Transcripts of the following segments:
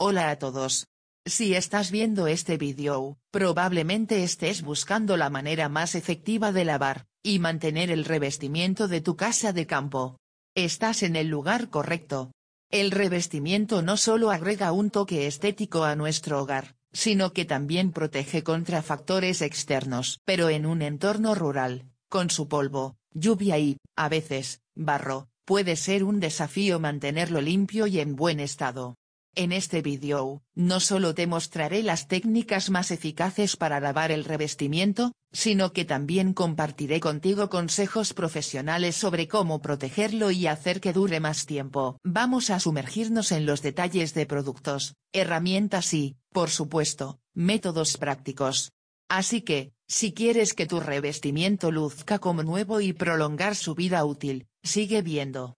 Hola a todos. Si estás viendo este video, probablemente estés buscando la manera más efectiva de lavar y mantener el revestimiento de tu casa de campo. Estás en el lugar correcto. El revestimiento no solo agrega un toque estético a nuestro hogar, sino que también protege contra factores externos. Pero en un entorno rural, con su polvo, lluvia y, a veces, barro, puede ser un desafío mantenerlo limpio y en buen estado. En este vídeo, no solo te mostraré las técnicas más eficaces para lavar el revestimiento, sino que también compartiré contigo consejos profesionales sobre cómo protegerlo y hacer que dure más tiempo. Vamos a sumergirnos en los detalles de productos, herramientas y, por supuesto, métodos prácticos. Así que, si quieres que tu revestimiento luzca como nuevo y prolongar su vida útil, sigue viendo.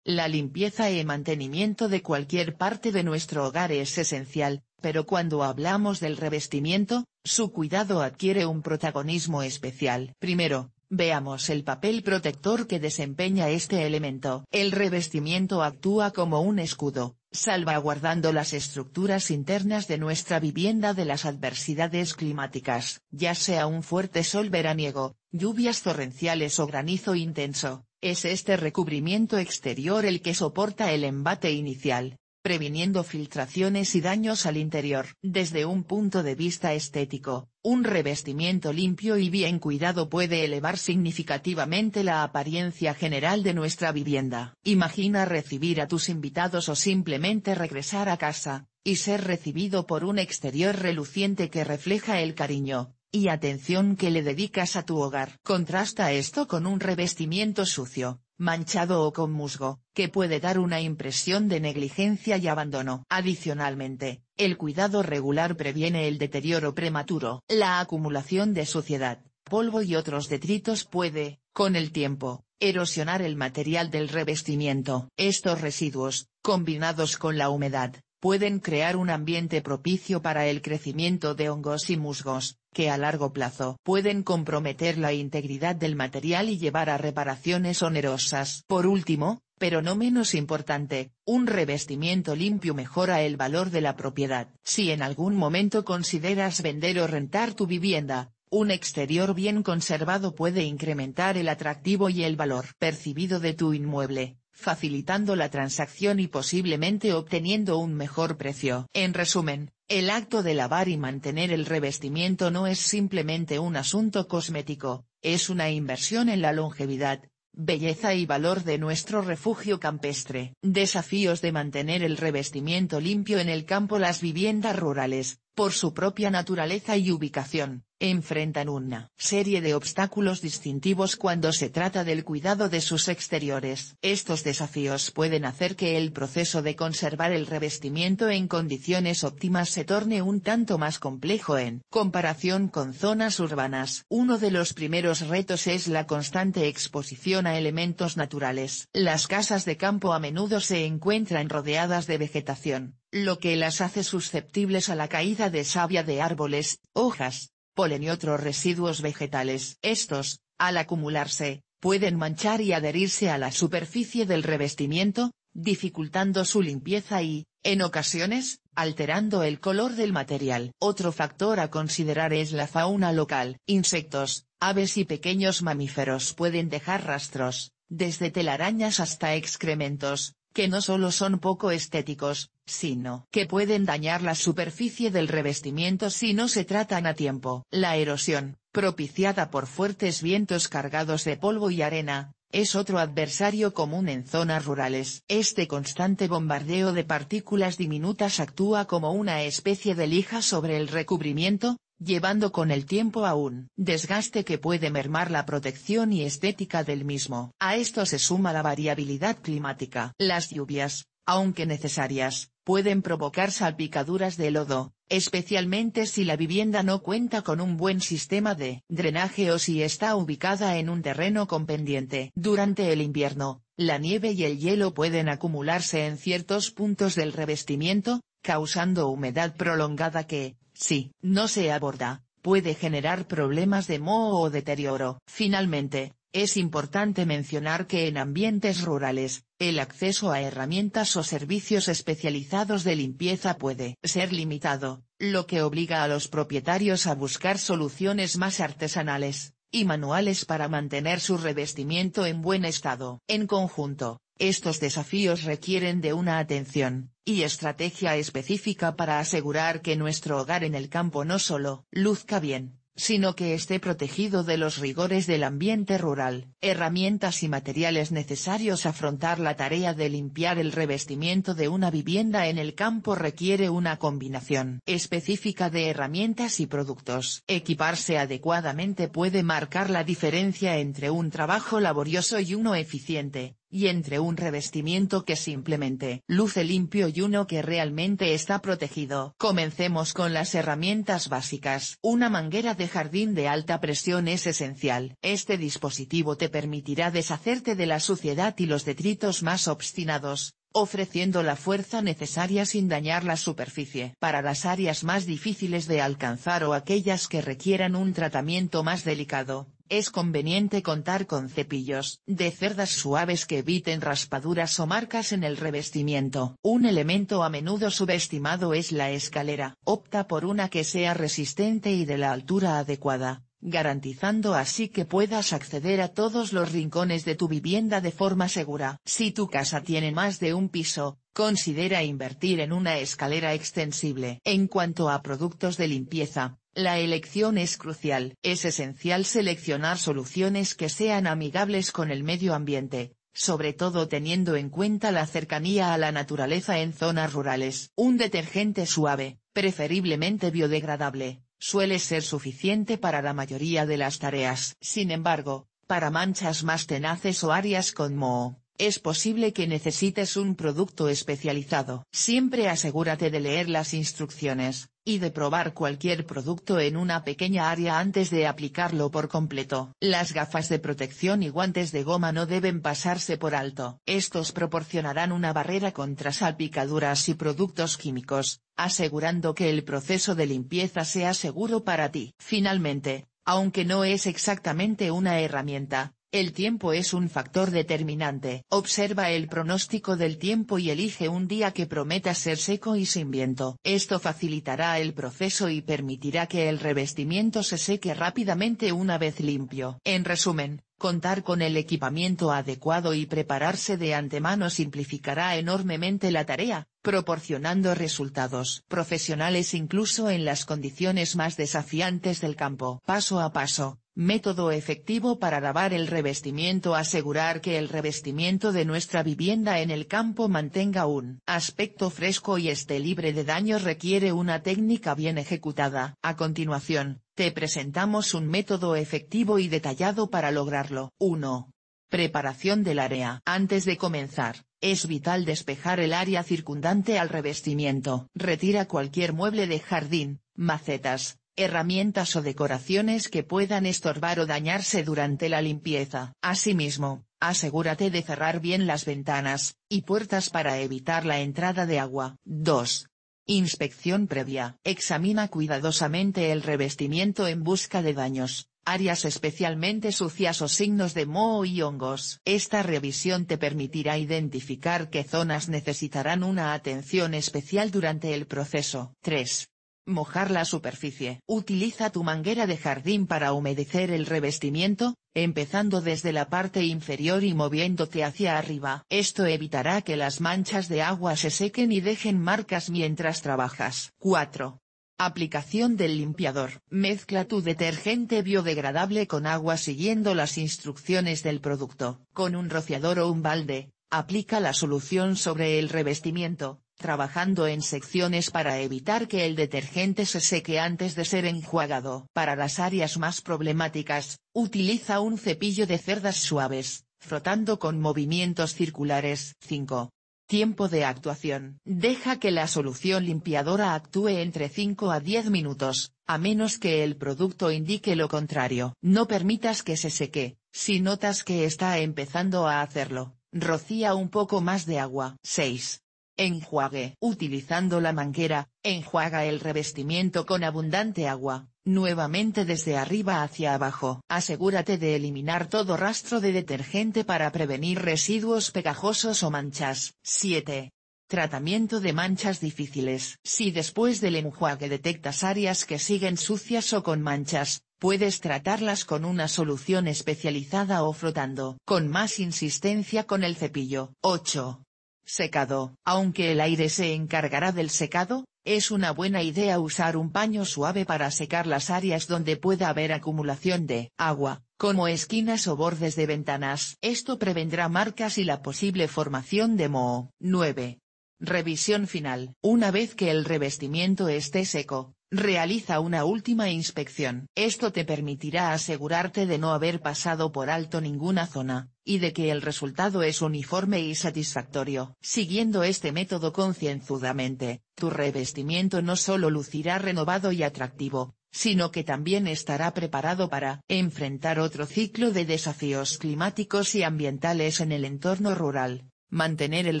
La limpieza y mantenimiento de cualquier parte de nuestro hogar es esencial, pero cuando hablamos del revestimiento, su cuidado adquiere un protagonismo especial. Primero, veamos el papel protector que desempeña este elemento. El revestimiento actúa como un escudo, salvaguardando las estructuras internas de nuestra vivienda de las adversidades climáticas, ya sea un fuerte sol veraniego, lluvias torrenciales o granizo intenso. Es este recubrimiento exterior el que soporta el embate inicial, previniendo filtraciones y daños al interior. Desde un punto de vista estético, un revestimiento limpio y bien cuidado puede elevar significativamente la apariencia general de nuestra vivienda. Imagina recibir a tus invitados o simplemente regresar a casa, y ser recibido por un exterior reluciente que refleja el cariño, y atención que le dedicas a tu hogar. Contrasta esto con un revestimiento sucio, manchado o con musgo, que puede dar una impresión de negligencia y abandono. Adicionalmente, el cuidado regular previene el deterioro prematuro. La acumulación de suciedad, polvo y otros detritos puede, con el tiempo, erosionar el material del revestimiento. Estos residuos, combinados con la humedad, pueden crear un ambiente propicio para el crecimiento de hongos y musgos, que a largo plazo pueden comprometer la integridad del material y llevar a reparaciones onerosas. Por último, pero no menos importante, un revestimiento limpio mejora el valor de la propiedad. Si en algún momento consideras vender o rentar tu vivienda, un exterior bien conservado puede incrementar el atractivo y el valor percibido de tu inmueble facilitando la transacción y posiblemente obteniendo un mejor precio. En resumen, el acto de lavar y mantener el revestimiento no es simplemente un asunto cosmético, es una inversión en la longevidad, belleza y valor de nuestro refugio campestre. Desafíos de mantener el revestimiento limpio en el campo Las viviendas rurales, por su propia naturaleza y ubicación, enfrentan una serie de obstáculos distintivos cuando se trata del cuidado de sus exteriores. Estos desafíos pueden hacer que el proceso de conservar el revestimiento en condiciones óptimas se torne un tanto más complejo en comparación con zonas urbanas. Uno de los primeros retos es la constante exposición a elementos naturales. Las casas de campo a menudo se encuentran rodeadas de vegetación, lo que las hace susceptibles a la caída de savia de árboles, hojas, polen y otros residuos vegetales. Estos, al acumularse, pueden manchar y adherirse a la superficie del revestimiento, dificultando su limpieza y, en ocasiones, alterando el color del material. Otro factor a considerar es la fauna local. Insectos, aves y pequeños mamíferos pueden dejar rastros, desde telarañas hasta excrementos, que no solo son poco estéticos, sino que pueden dañar la superficie del revestimiento si no se tratan a tiempo. La erosión, propiciada por fuertes vientos cargados de polvo y arena, es otro adversario común en zonas rurales. Este constante bombardeo de partículas diminutas actúa como una especie de lija sobre el recubrimiento, llevando con el tiempo a un desgaste que puede mermar la protección y estética del mismo. A esto se suma la variabilidad climática. Las lluvias, aunque necesarias, pueden provocar salpicaduras de lodo, especialmente si la vivienda no cuenta con un buen sistema de drenaje o si está ubicada en un terreno con pendiente. Durante el invierno, la nieve y el hielo pueden acumularse en ciertos puntos del revestimiento, causando humedad prolongada que, si no se aborda, puede generar problemas de moho o deterioro. Finalmente, es importante mencionar que en ambientes rurales, el acceso a herramientas o servicios especializados de limpieza puede ser limitado, lo que obliga a los propietarios a buscar soluciones más artesanales, y manuales para mantener su revestimiento en buen estado. En conjunto, estos desafíos requieren de una atención, y estrategia específica para asegurar que nuestro hogar en el campo no solo luzca bien, sino que esté protegido de los rigores del ambiente rural. Herramientas y materiales necesarios afrontar la tarea de limpiar el revestimiento de una vivienda en el campo requiere una combinación específica de herramientas y productos. Equiparse adecuadamente puede marcar la diferencia entre un trabajo laborioso y uno eficiente, y entre un revestimiento que simplemente luce limpio y uno que realmente está protegido. Comencemos con las herramientas básicas. Una manguera de jardín de alta presión es esencial. Este dispositivo te permitirá deshacerte de la suciedad y los detritos más obstinados, ofreciendo la fuerza necesaria sin dañar la superficie. Para las áreas más difíciles de alcanzar o aquellas que requieran un tratamiento más delicado, es conveniente contar con cepillos de cerdas suaves que eviten raspaduras o marcas en el revestimiento. Un elemento a menudo subestimado es la escalera. Opta por una que sea resistente y de la altura adecuada, garantizando así que puedas acceder a todos los rincones de tu vivienda de forma segura. Si tu casa tiene más de un piso, considera invertir en una escalera extensible. En cuanto a productos de limpieza, la elección es crucial, es esencial seleccionar soluciones que sean amigables con el medio ambiente, sobre todo teniendo en cuenta la cercanía a la naturaleza en zonas rurales. Un detergente suave, preferiblemente biodegradable, suele ser suficiente para la mayoría de las tareas. Sin embargo, para manchas más tenaces o áreas con moho, es posible que necesites un producto especializado. Siempre asegúrate de leer las instrucciones, y de probar cualquier producto en una pequeña área antes de aplicarlo por completo. Las gafas de protección y guantes de goma no deben pasarse por alto. Estos proporcionarán una barrera contra salpicaduras y productos químicos, asegurando que el proceso de limpieza sea seguro para ti. Finalmente, aunque no es exactamente una herramienta, el tiempo es un factor determinante. Observa el pronóstico del tiempo y elige un día que prometa ser seco y sin viento. Esto facilitará el proceso y permitirá que el revestimiento se seque rápidamente una vez limpio. En resumen, contar con el equipamiento adecuado y prepararse de antemano simplificará enormemente la tarea, proporcionando resultados profesionales incluso en las condiciones más desafiantes del campo. Paso a paso Método efectivo para lavar el revestimiento Asegurar que el revestimiento de nuestra vivienda en el campo mantenga un aspecto fresco y esté libre de daños requiere una técnica bien ejecutada. A continuación, te presentamos un método efectivo y detallado para lograrlo. 1. Preparación del área. Antes de comenzar, es vital despejar el área circundante al revestimiento. Retira cualquier mueble de jardín, macetas, herramientas o decoraciones que puedan estorbar o dañarse durante la limpieza. Asimismo, asegúrate de cerrar bien las ventanas y puertas para evitar la entrada de agua. 2. Inspección previa. Examina cuidadosamente el revestimiento en busca de daños, áreas especialmente sucias o signos de moho y hongos. Esta revisión te permitirá identificar qué zonas necesitarán una atención especial durante el proceso. 3. Mojar la superficie. Utiliza tu manguera de jardín para humedecer el revestimiento, empezando desde la parte inferior y moviéndote hacia arriba. Esto evitará que las manchas de agua se sequen y dejen marcas mientras trabajas. 4. Aplicación del limpiador. Mezcla tu detergente biodegradable con agua siguiendo las instrucciones del producto. Con un rociador o un balde, aplica la solución sobre el revestimiento, trabajando en secciones para evitar que el detergente se seque antes de ser enjuagado. Para las áreas más problemáticas, utiliza un cepillo de cerdas suaves, frotando con movimientos circulares. 5. Tiempo de actuación. Deja que la solución limpiadora actúe entre 5 a 10 minutos, a menos que el producto indique lo contrario. No permitas que se seque, si notas que está empezando a hacerlo, rocía un poco más de agua. 6. Enjuague. Utilizando la manguera, enjuaga el revestimiento con abundante agua, nuevamente desde arriba hacia abajo. Asegúrate de eliminar todo rastro de detergente para prevenir residuos pegajosos o manchas. 7. Tratamiento de manchas difíciles. Si después del enjuague detectas áreas que siguen sucias o con manchas, puedes tratarlas con una solución especializada o frotando con más insistencia con el cepillo. 8. Secado. Aunque el aire se encargará del secado, es una buena idea usar un paño suave para secar las áreas donde pueda haber acumulación de agua, como esquinas o bordes de ventanas. Esto prevendrá marcas y la posible formación de moho. 9. Revisión final. Una vez que el revestimiento esté seco, Realiza una última inspección. Esto te permitirá asegurarte de no haber pasado por alto ninguna zona, y de que el resultado es uniforme y satisfactorio. Siguiendo este método concienzudamente, tu revestimiento no solo lucirá renovado y atractivo, sino que también estará preparado para enfrentar otro ciclo de desafíos climáticos y ambientales en el entorno rural, mantener el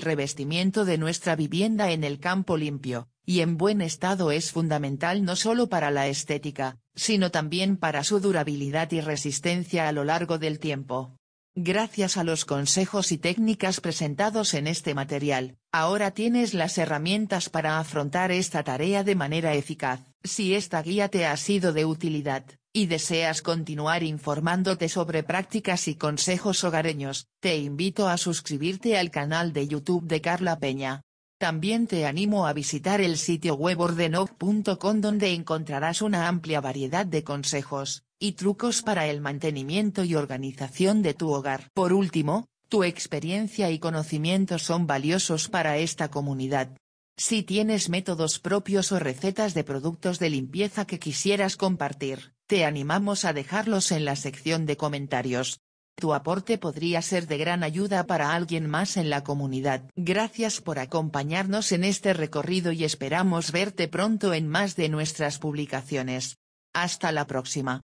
revestimiento de nuestra vivienda en el campo limpio, y en buen estado es fundamental no solo para la estética, sino también para su durabilidad y resistencia a lo largo del tiempo. Gracias a los consejos y técnicas presentados en este material, ahora tienes las herramientas para afrontar esta tarea de manera eficaz. Si esta guía te ha sido de utilidad, y deseas continuar informándote sobre prácticas y consejos hogareños, te invito a suscribirte al canal de YouTube de Carla Peña. También te animo a visitar el sitio web ordenog.com donde encontrarás una amplia variedad de consejos y trucos para el mantenimiento y organización de tu hogar. Por último, tu experiencia y conocimiento son valiosos para esta comunidad. Si tienes métodos propios o recetas de productos de limpieza que quisieras compartir, te animamos a dejarlos en la sección de comentarios. Tu aporte podría ser de gran ayuda para alguien más en la comunidad. Gracias por acompañarnos en este recorrido y esperamos verte pronto en más de nuestras publicaciones. Hasta la próxima.